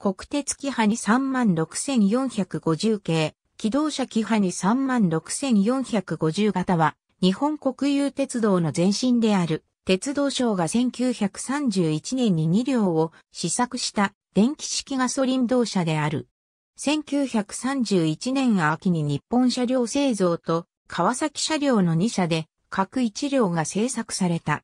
国鉄キハに36450系、機動車キハに36450型は、日本国有鉄道の前身である、鉄道省が1931年に2両を試作した電気式ガソリン動車である。1931年秋に日本車両製造と川崎車両の2社で各1両が製作された。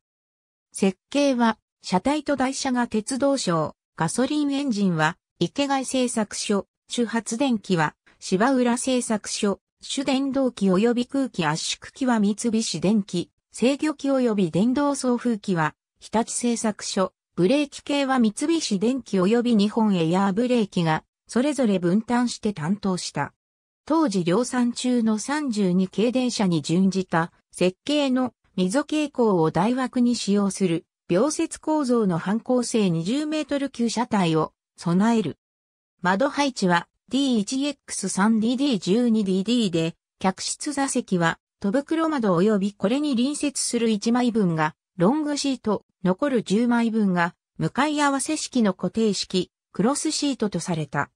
設計は車体と台車が鉄道省、ガソリンエンジンは池貝製作所、主発電機は、芝浦製作所、主電動機及び空気圧縮機は三菱電機、制御機及び電動送風機は、日立製作所、ブレーキ系は三菱電機及び日本エアーブレーキが、それぞれ分担して担当した。当時量産中の32系電車に準じた設計の溝傾向を大枠に使用する、描接構造の半構成20メートル級車体を備える。窓配置は D1X3DD12DD で、客室座席は戸袋窓及びこれに隣接する1枚分が、ロングシート、残る10枚分が、向かい合わせ式の固定式、クロスシートとされた。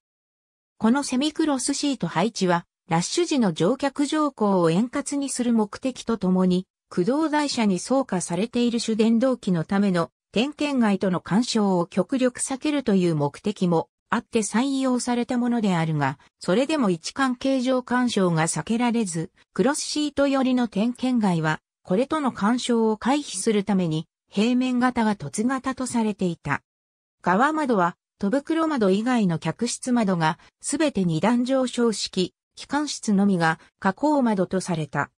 このセミクロスシート配置は、ラッシュ時の乗客乗降を円滑にする目的とともに、駆動台車に装荷されている主電動機のための点検外との干渉を極力避けるという目的もあって採用されたものであるが、それでも位置関係上干渉が避けられず、クロスシート寄りの点検外は、これとの干渉を回避するために、平面型が凸型とされていた。側窓は、戸袋窓以外の客室窓が、すべて二段上昇式、機関室のみが、加工窓とされた。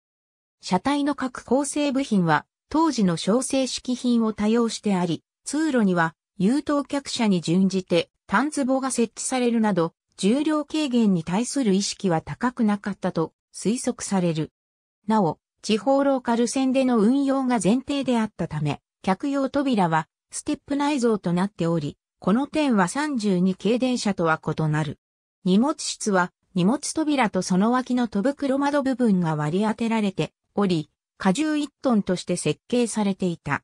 車体の各構成部品は、当時の小正式品を多用してあり、通路には優等客車に準じて単壺が設置されるなど、重量軽減に対する意識は高くなかったと推測される。なお、地方ローカル線での運用が前提であったため、客用扉はステップ内蔵となっており、この点は32系電車とは異なる。荷物室は荷物扉とその脇の戸袋窓部分が割り当てられており、荷重1トンとして設計されていた。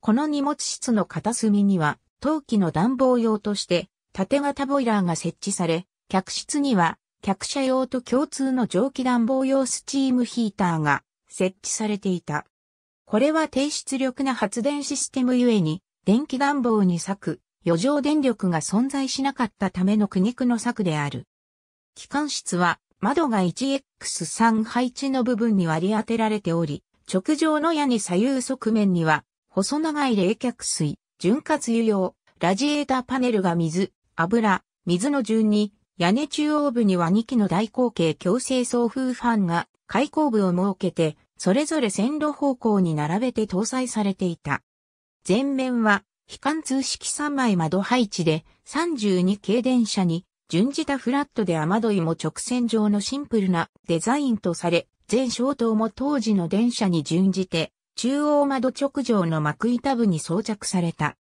この荷物室の片隅には、陶器の暖房用として、縦型ボイラーが設置され、客室には、客車用と共通の蒸気暖房用スチームヒーターが設置されていた。これは低出力な発電システムゆえに、電気暖房に咲く余剰電力が存在しなかったための苦肉の策である。機関室は窓が 1X3 配置の部分に割り当てられており、直上の屋根左右側面には、細長い冷却水、潤滑油用、ラジエーターパネルが水、油、水の順に、屋根中央部には2機の大口径強制送風ファンが開口部を設けて、それぞれ線路方向に並べて搭載されていた。前面は、非貫通式3枚窓配置で、32系電車に、準じたフラットで雨どいも直線上のシンプルなデザインとされ、全消灯も当時の電車に準じて、中央窓直上の幕板部に装着された。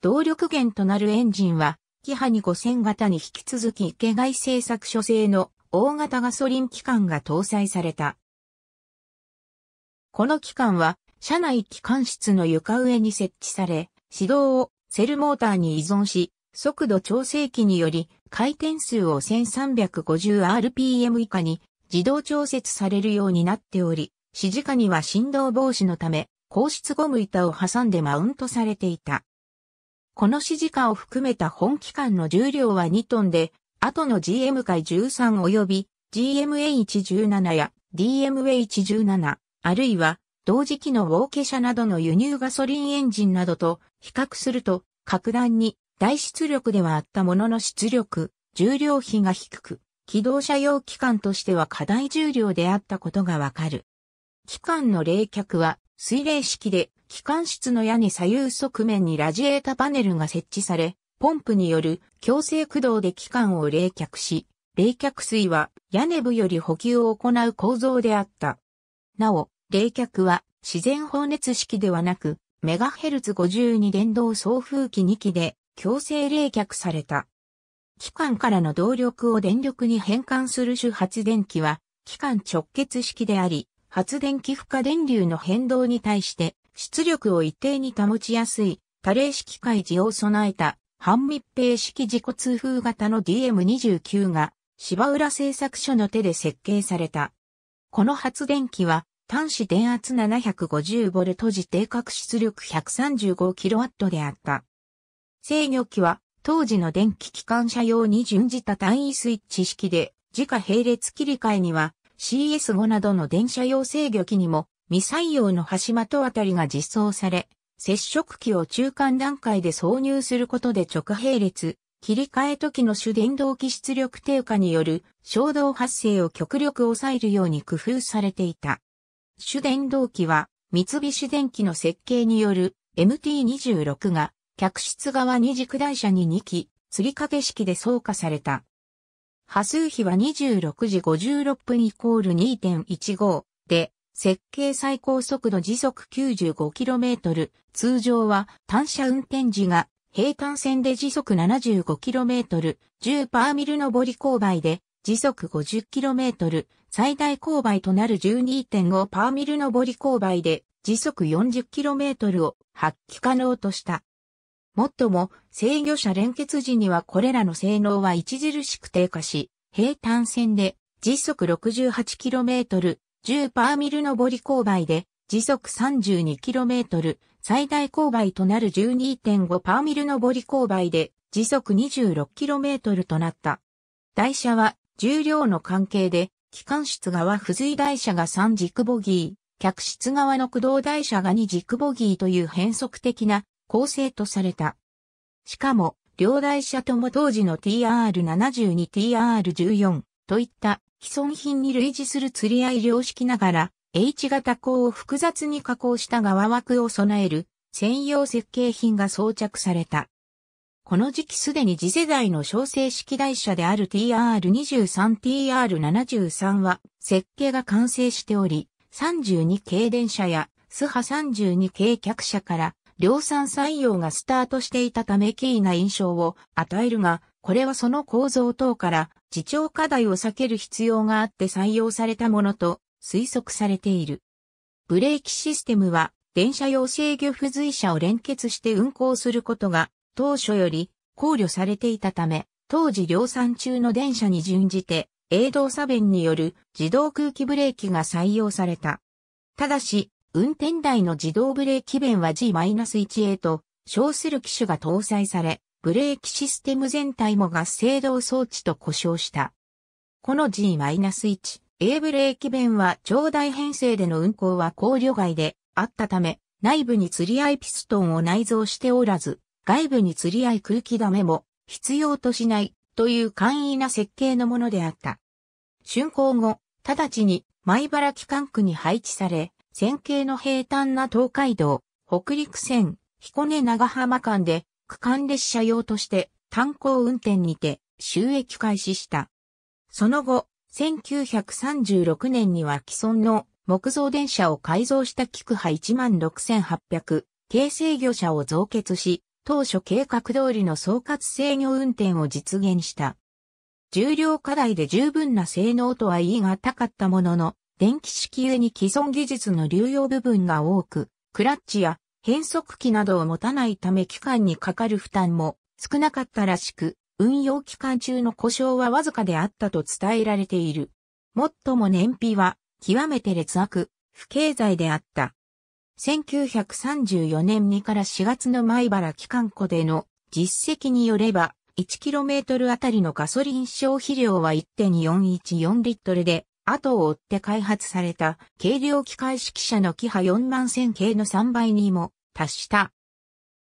動力源となるエンジンは、キハニ5000型に引き続き池外製作所製の大型ガソリン機関が搭載された。この機関は、車内機関室の床上に設置され、指導をセルモーターに依存し、速度調整器により回転数を 1350rpm 以下に自動調節されるようになっており、指示下には振動防止のため、硬質ゴム板を挟んでマウントされていた。この指示下を含めた本機関の重量は2トンで、後の GM 回13及び g m a 1 7や d m a 1 7あるいは同時期のウォーケ車などの輸入ガソリンエンジンなどと比較すると、格段に大出力ではあったものの出力、重量比が低く、機動車用機関としては課題重量であったことがわかる。機関の冷却は水冷式で機関室の屋根左右側面にラジエータパネルが設置され、ポンプによる強制駆動で機関を冷却し、冷却水は屋根部より補給を行う構造であった。なお、冷却は自然放熱式ではなく、メガヘルツ52電動送風機2機で強制冷却された。機関からの動力を電力に変換する主発電機は、機関直結式であり、発電機負荷電流の変動に対して、出力を一定に保ちやすい、多例式開示を備えた、半密閉式自己通風型の DM29 が、芝浦製作所の手で設計された。この発電機は、端子電圧 750V 時定格出力 135kW であった。制御機は当時の電気機関車用に準じた単位スイッチ式で、自家並列切り替えには CS5 などの電車用制御機にも未採用の端的あたりが実装され、接触機を中間段階で挿入することで直並列、切り替え時の主電動機出力低下による衝動発生を極力抑えるように工夫されていた。主電動機は三菱電機の設計による MT26 が客室側二軸台車に2機、釣り掛け式で走火された。波数比は26時56分イコール2.15で、設計最高速度時速 95km、通常は単車運転時が平坦線で時速 75km、10パーミル上り勾配で時速 50km、最大勾配となる12.5パーミル上り勾配で時速 40km を発揮可能とした。もっとも、制御者連結時にはこれらの性能は著しく低下し、平坦線で時速 68km、10パーミル上り勾配で時速 32km、最大勾配となる12.5パーミル上り勾配で時速 26km となった。台車は重量の関係で、機関室側付随台車が3軸ボギー、客室側の駆動台車が2軸ボギーという変則的な構成とされた。しかも、両台車とも当時の TR72、TR14 といった既存品に類似する釣り合い量式ながら、H 型鋼を複雑に加工した側枠を備える専用設計品が装着された。この時期すでに次世代の小正式台車である TR23、TR73 は設計が完成しており、32系電車やスハ32系客車から量産採用がスタートしていたためキーな印象を与えるが、これはその構造等から自重課題を避ける必要があって採用されたものと推測されている。ブレーキシステムは電車用制御付随車を連結して運行することが当初より考慮されていたため、当時量産中の電車に準じて、営動差弁による自動空気ブレーキが採用された。ただし、運転台の自動ブレーキ弁は G-1 a と称する機種が搭載され、ブレーキシステム全体もガス制動装置と呼称した。この G-1 A ブレーキ弁は長大編成での運行は考慮外であったため、内部に釣り合いピストンを内蔵しておらず、外部に釣り合い空気ダメも必要としないという簡易な設計のものであった。竣工後、直ちに米原機関区に配置され、線形の平坦な東海道、北陸線、彦根長浜間で、区間列車用として炭鉱運転にて収益開始した。その後、1936年には既存の木造電車を改造した菊派16800、軽制御車を増結し、当初計画通りの総括制御運転を実現した。重量課題で十分な性能とは言い難かったものの、電気式ゆえに既存技術の流用部分が多く、クラッチや変速機などを持たないため機関にかかる負担も少なかったらしく、運用期間中の故障はわずかであったと伝えられている。もっとも燃費は極めて劣悪、不経済であった。1934年2から4月の前原機関庫での実績によれば、1km あたりのガソリン消費量は1.414リットルで、後を追って開発された軽量機械式車のキハ4万1000系の3倍にも達した。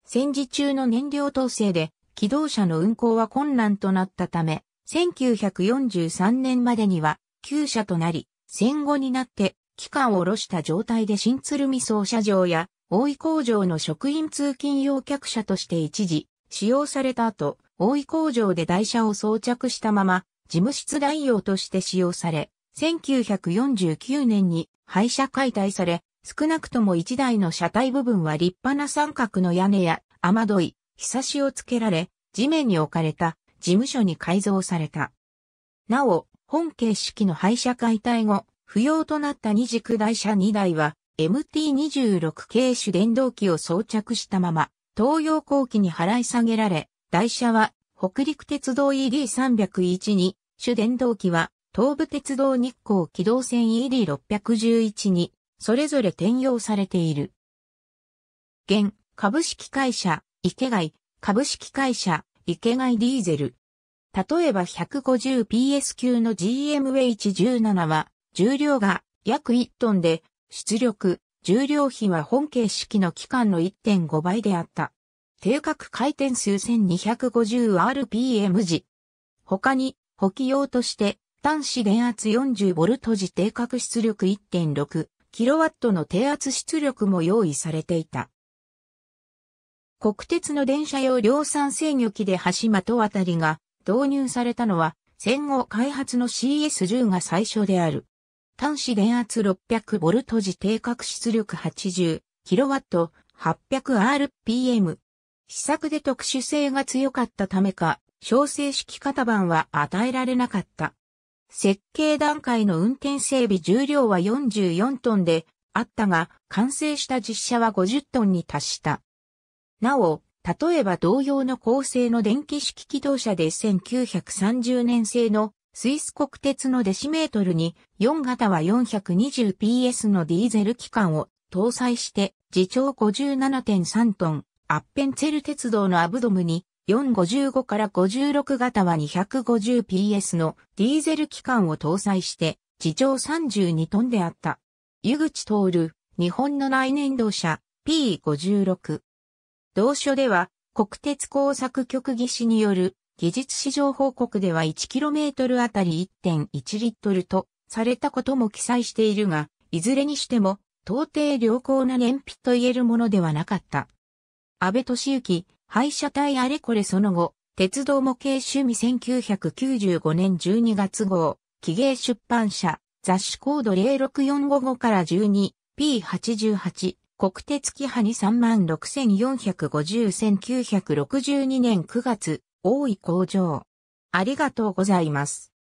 戦時中の燃料統制で機動車の運行は困難となったため、1943年までには旧車となり、戦後になって機関を下ろした状態で新鶴見総車場や大井工場の職員通勤用客車として一時使用された後、大井工場で台車を装着したまま事務室代用として使用され、1949年に廃車解体され、少なくとも1台の車体部分は立派な三角の屋根や雨どい、ひさしをつけられ、地面に置かれた事務所に改造された。なお、本形式の廃車解体後、不要となった二軸台車2台は、MT26 系主電動機を装着したまま、東洋後期に払い下げられ、台車は北陸鉄道 ED301 に、主電動機は東武鉄道日光機動線 ED611 に、それぞれ転用されている。現、株式会社、池貝、株式会社、池貝ディーゼル。例えば 150PS 級の GMH17 は、重量が約1トンで、出力、重量比は本形式の期間の1.5倍であった。定格回転数 1250rpm 時。他に、補給用として、端子電圧 40V 時定格出力 1.6kW の低圧出力も用意されていた。国鉄の電車用量産制御機で橋的渡りが導入されたのは戦後開発の CS10 が最初である。端子電圧 600V 時定格出力 80kW 800rpm。試作で特殊性が強かったためか、小正式型番は与えられなかった。設計段階の運転整備重量は44トンであったが、完成した実車は50トンに達した。なお、例えば同様の構成の電気式機動車で1930年製のスイス国鉄のデシメートルに4型は 420PS のディーゼル機関を搭載して、自長57.3トン、アッペンツェル鉄道のアブドムに455から56型は 250PS のディーゼル機関を搭載して、地上32トンであった。湯口徹、日本の内燃動車 P56。同書では、国鉄工作局技師による技術市場報告では 1km あたり1.1リットルとされたことも記載しているが、いずれにしても、到底良好な燃費と言えるものではなかった。安倍敏之、廃車体あれこれその後、鉄道模型趣味1995年12月号、記芸出版社、雑誌コード06455から 12P88、国鉄機派に364501962年9月、大井工場。ありがとうございます。